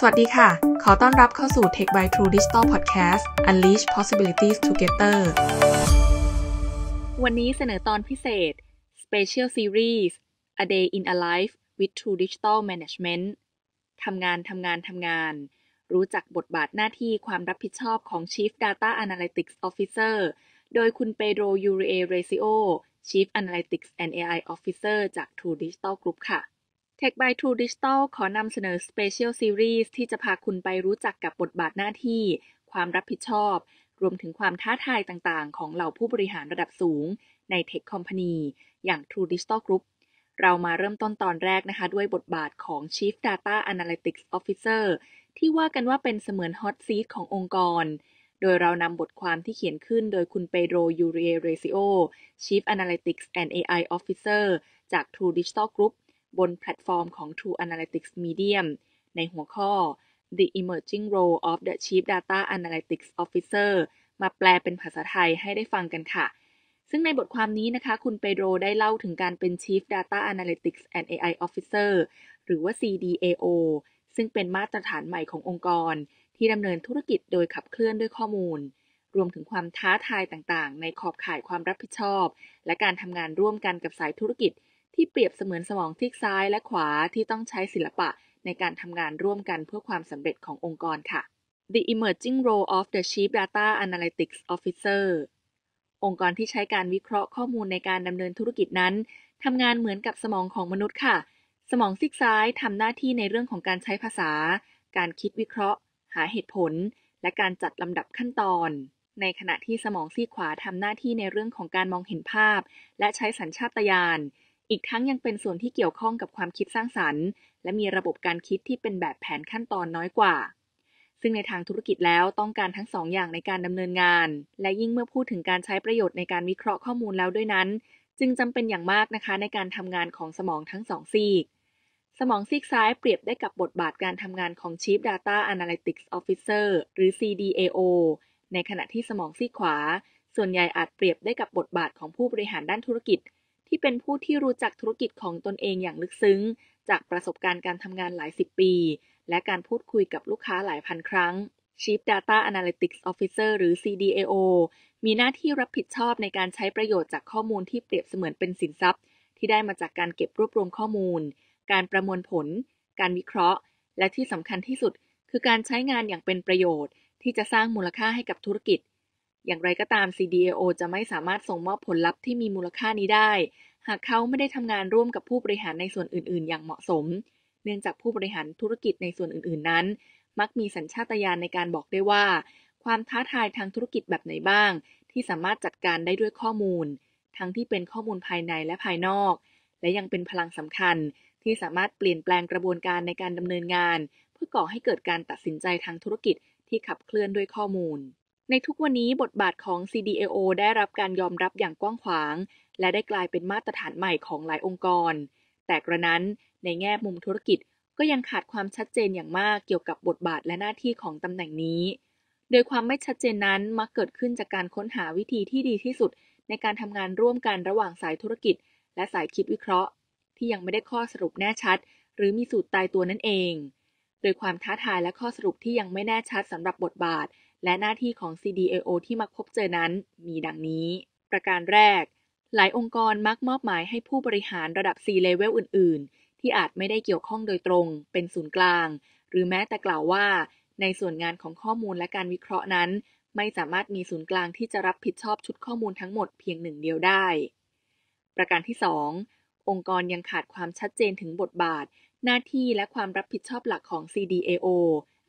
สวัสดีค่ะ ขอต้อนรับเข้าสู่ Tech by True Digital Podcast Unleash Possibilities Together วันนี้เสนอตอนพิเศษ Special Series A Day in a Life with True Digital Management ทำงาน ทำงาน ทำงาน รู้จักบทบาทหน้าที่ความรับผิดชอบของ Chief Data Analytics Officer โดยคุณเปโดรยูริเอเรซิโอ Chief Analytics and AI Officer จาก True Digital Group ค่ะ Tech by True Digital ขอนำเสนอ Special Series ที่จะพาคุณไปรู้จักกับบทบาทหน้าที่ ความรับผิดชอบ รวมถึงความท้าทายต่างๆ ของเหล่าผู้บริหารระดับสูง ใน Tech Company อย่าง True Digital Group เรามาเริ่มต้นตอนแรกนะคะ ด้วยบทบาทของ Chief Data Analytics Officer ที่ว่ากันว่าเป็นเสมือนฮอตซีทขององค์กร โดยเรานำบทความที่เขียนขึ้นโดยคุณเปโดรยูเรียเรซิโอ Chief Analytics and AI Officer จาก True Digital Group บนแพลตฟอร์มของ True Analytics Medium ในหัวข้อ The Emerging Role of the Chief Data Analytics Officer มาแปลเป็นภาษาไทยให้ได้ฟังกันค่ะ ซึ่งในบทความนี้นะคะ คุณเปโดรได้เล่าถึงการเป็น Chief Data Analytics and AI Officer หรือว่า CDAO ซึ่งเป็นมาตรฐานใหม่ขององค์กร ที่ดำเนินธุรกิจโดยขับเคลื่อนด้วยข้อมูล รวมถึงความท้าทายต่างๆ ในขอบข่ายความรับผิดชอบ และการทำงานร่วมกันกับสายธุรกิจที่เปรียบเสมือนสมองซีกซ้ายและขวาที่ต้องใช้ศิลปะ ในการทำงานร่วมกันเพื่อความสำเร็จขององค์กรค่ะ The Emerging Role of the Chief Data Analytics Officer องค์กรที่ใช้การวิเคราะห์ข้อมูลในการดำเนินธุรกิจนั้นทำงานเหมือนกับสมองของมนุษย์ค่ะ สมองซีกซ้ายทำหน้าที่ในเรื่องของการใช้ภาษา การคิดวิเคราะห์ หาเหตุผล และการจัดลำดับขั้นตอน ในขณะที่สมองซีกขวาทำหน้าที่ในเรื่องของการมองเห็นภาพ และใช้สัญชาตญาณอีกทั้งยังเป็นส่วนที่เกี่ยวข้องกับความคิดสร้างสรรค์ และมีระบบการคิดที่เป็นแบบแผนขั้นตอนน้อยกว่า ซึ่งในทางธุรกิจแล้วต้องการทั้งสองอย่างในการดำเนินงาน และยิ่งเมื่อพูดถึงการใช้ประโยชน์ในการวิเคราะห์ข้อมูลแล้วด้วยนั้น จึงจำเป็นอย่างมากนะคะในการทำงานของสมองทั้งสองซีก สมองซีกซ้ายเปรียบได้กับบทบาทการทำงานของ Chief Data Analytics Officer หรือ CDAO ในขณะที่สมองซีกขวา ส่วนใหญ่อาจเปรียบได้กับบทบาทของผู้บริหารด้านธุรกิจที่เป็นผู้ที่รู้จักธุรกิจของตนเองอย่างลึกซึ้ง จากประสบการณ์การทำงานหลายสิบปี และการพูดคุยกับลูกค้าหลายพันครั้ง Chief Data Analytics Officer หรือ CDAO มีหน้าที่รับผิดชอบในการใช้ประโยชน์จากข้อมูลที่เปรียบเสมือนเป็นสินทรัพย์ ที่ได้มาจากการเก็บรวบรวมข้อมูล การประมวลผล การวิเคราะห์ และที่สำคัญที่สุด คือการใช้งานอย่างเป็นประโยชน์ ที่จะสร้างมูลค่าให้กับธุรกิจอย่างไรก็ตาม CDAO จะไม่สามารถส่งมอบผลลัพธ์ที่มีมูลค่านี้ได้ หากเขาไม่ได้ทำงานร่วมกับผู้บริหารในส่วนอื่นๆ อย่างเหมาะสม เนื่องจากผู้บริหารธุรกิจในส่วนอื่นๆ นั้น มักมีสัญชาตญาณในการบอกได้ว่า ความท้าทายทางธุรกิจแบบไหนบ้างที่สามารถจัดการได้ด้วยข้อมูล ทั้งที่เป็นข้อมูลภายในและภายนอก และยังเป็นพลังสำคัญที่สามารถเปลี่ยนแปลงกระบวนการในการดำเนินงาน เพื่อก่อให้เกิดการตัดสินใจทางธุรกิจที่ขับเคลื่อนด้วยข้อมูลในทุกวันนี้บทบาทของ CDAO ได้รับการยอมรับอย่างกว้างขวาง และได้กลายเป็นมาตรฐานใหม่ของหลายองค์กร แต่กระนั้นในแง่มุมธุรกิจก็ยังขาดความชัดเจนอย่างมากเกี่ยวกับบทบาทและหน้าที่ของตำแหน่งนี้ โดยความไม่ชัดเจนนั้นมักเกิดขึ้นจากการค้นหาวิธีที่ดีที่สุด ในการทำงานร่วมกันระหว่างสายธุรกิจ และสายคิดวิเคราะห์ ที่ยังไม่ได้ข้อสรุปแน่ชัด หรือมีสูตรตายตัวนั่นเองดยความท้าทายและข้อสรุปที่ยังไม่แน่ชัดสำหรับบทบาท และหน้าที่ของ CDAO ที่มักพบเจอนั้นมีดังนี้ ประการแรก หลายองค์กรมักมอบหมายให้ผู้บริหารระดับ C-level อื่นๆ ที่อาจไม่ได้เกี่ยวข้องโดยตรง เป็นศูนย์กลาง หรือแม้แต่กล่าวว่า ในส่วนงานของข้อมูลและการวิเคราะห์นั้น ไม่สามารถมีศูนย์กลางที่จะรับผิดชอบชุดข้อมูลทั้งหมดเพียงหนึ่งเดียวได้ ประการที่2องค์กรยังขาดความชัดเจนถึงบทบาทหน้าที่และความรับผิดชอบหลักของ CDAO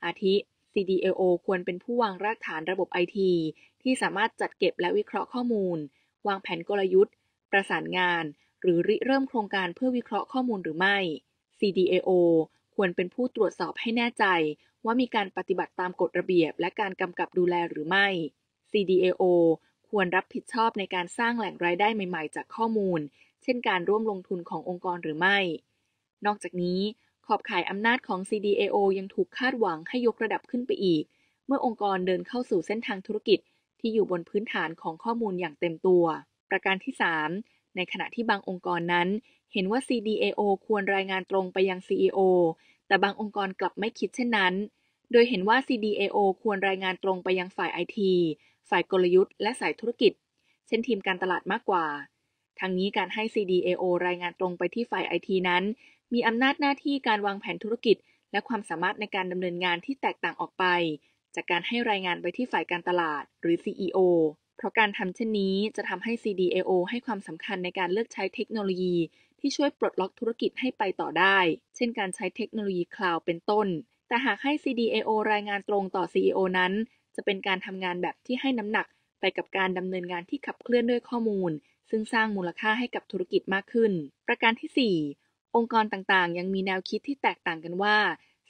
อาทิ CDAO ควรเป็นผู้วางรากฐานระบบไอทีที่สามารถจัดเก็บและวิเคราะห์ข้อมูล วางแผนกลยุทธ์ ประสานงาน หรือริเริ่มโครงการเพื่อวิเคราะห์ข้อมูลหรือไม่ CDAO ควรเป็นผู้ตรวจสอบให้แน่ใจว่ามีการปฏิบัติตามกฎระเบียบและการกำกับดูแลหรือไม่ CDAO ควรรับผิดชอบในการสร้างแหล่งรายได้ใหม่ๆ จากข้อมูล เช่นการร่วมลงทุนขององค์กรหรือไม่นอกจากนี้ขอบข่ายอำนาจของ CDAO ยังถูกคาดหวังให้ยกระดับขึ้นไปอีก เมื่อองค์กรเดินเข้าสู่เส้นทางธุรกิจ ที่อยู่บนพื้นฐานของข้อมูลอย่างเต็มตัว ประการที่ 3 ในขณะที่บางองค์กรนั้น เห็นว่า CDAO ควรรายงานตรงไปยัง CEO แต่บางองค์กรกลับไม่คิดเช่นนั้นโดยเห็นว่า CDAO ควรรายงานตรงไปยังฝ่ายไอทีฝ่ายกลยุทธ์และสายธุรกิจ เช่นทีมการตลาดมากกว่าทั้งนี้การให้ CDAO รายงานตรงไปที่ฝ่ายไอทีนั้นมีอำนาจหน้าที่การวางแผนธุรกิจ และความสามารถในการดำเนินงานที่แตกต่างออกไป จากการให้รายงานไปที่ฝ่ายการตลาด หรือ CEO เพราะการทำเช่นนี้จะทำให้ CDAO ให้ความสำคัญในการเลือกใช้เทคโนโลยี ที่ช่วยปลดล็อกธุรกิจให้ไปต่อได้ เช่นการใช้เทคโนโลยีคลาวด์เป็นต้น แต่หากให้ CDAO รายงานตรงต่อ CEO นั้น จะเป็นการทำงานแบบที่ให้น้ำหนัก ไปกับการดำเนินงานที่ขับเคลื่อนด้วยข้อมูล ซึ่งสร้างมูลค่าให้กับธุรกิจมากขึ้น ประการที่ 4องค์กรต่าง ๆ ยังมีแนวคิดที่แตกต่างกันว่า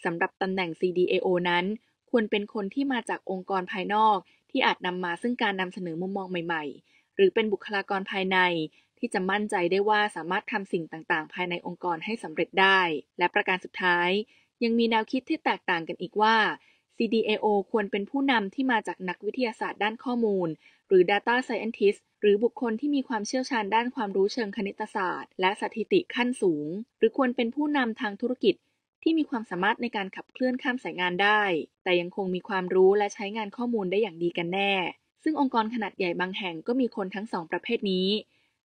สำหรับตำแหน่ง CDAO นั้น ควรเป็นคนที่มาจากองค์กรภายนอกที่อาจนำมาซึ่งการนำเสนอมุมมองใหม่ ๆ หรือเป็นบุคลากรภายในที่จะมั่นใจได้ว่าสามารถทำสิ่งต่างๆ ภายในองค์กรให้สำเร็จได้ และประการสุดท้าย ยังมีแนวคิดที่แตกต่างกันอีกว่า CDAO ควรเป็นผู้นำที่มาจาก นักวิทยาศาสตร์ด้านข้อมูล หรือ Data Scientist หรือบุคคลที่มีความเชี่ยวชาญด้านความรู้เชิงคณิตศาสตร์ และสถิติขั้นสูง หรือควรเป็นผู้นำทางธุรกิจ ที่มีความสามารถในการขับเคลื่อนข้ามสายงานได้ แต่ยังคงมีความรู้และใช้งานข้อมูลได้อย่างดีกันแน่ ซึ่งองค์กรขนาดใหญ่บางแห่งก็มีคนทั้งสองประเภทนี้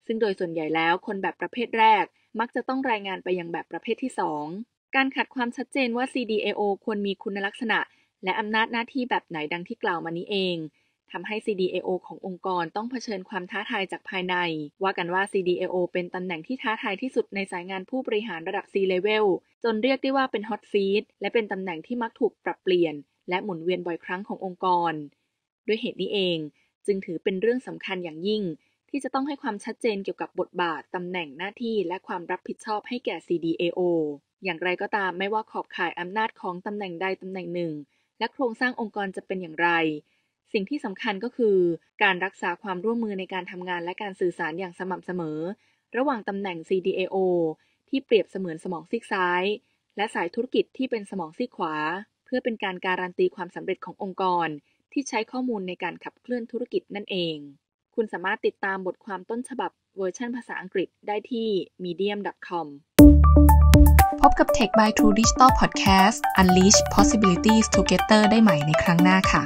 ซึ่งโดยส่วนใหญ่แล้วคนแบบประเภทแรก มักจะต้องรายงานไปยังแบบประเภทที่ 2 การขาดความชัดเจนว่า CDAO ควรมีคุณลักษณะและอำนาจหน้าที่แบบไหนดังที่กล่าวมานี้เอง ทำให้ CDAO ขององค์กรต้องเผชิญความท้าทายจากภายใน ว่ากันว่า CDAO เป็นตำแหน่งที่ท้าทายที่สุดในสายงานผู้บริหารระดับ C-level จนเรียกได้ว่าเป็น hot seat และเป็นตำแหน่งที่มักถูกปรับเปลี่ยน และหมุนเวียนบ่อยครั้งขององค์กร ด้วยเหตุนี้เอง จึงถือเป็นเรื่องสำคัญอย่างยิ่ง ที่จะต้องให้ความชัดเจนเกี่ยวกับบทบาทตำแหน่งหน้าที่ และความรับผิดชอบให้แก่ CDAO อย่างไรก็ตามไม่ว่าขอบข่ายอำนาจของตำแหน่งใดตำแหน่งหนึ่งและโครงสร้างองค์กรจะเป็นอย่างไร สิ่งที่สำคัญก็คือการรักษาความร่วมมือในการทำงานและการสื่อสารอย่างสม่ำเสมอระหว่างตำแหน่ง CDAO ที่เปรียบเสมือนสมองซีกซ้าย และสายธุรกิจที่เป็นสมองซีกขวา เพื่อเป็นการการันตีความสำเร็จขององค์กร ที่ใช้ข้อมูลในการขับเคลื่อนธุรกิจนั่นเอง คุณสามารถติดตามบทความต้นฉบับเวอร์ชันภาษาอังกฤษได้ที่ medium.com พบกับ Tech by True Digital Podcast Unleash Possibilities Together ได้ใหม่ในครั้งหน้าค่ะ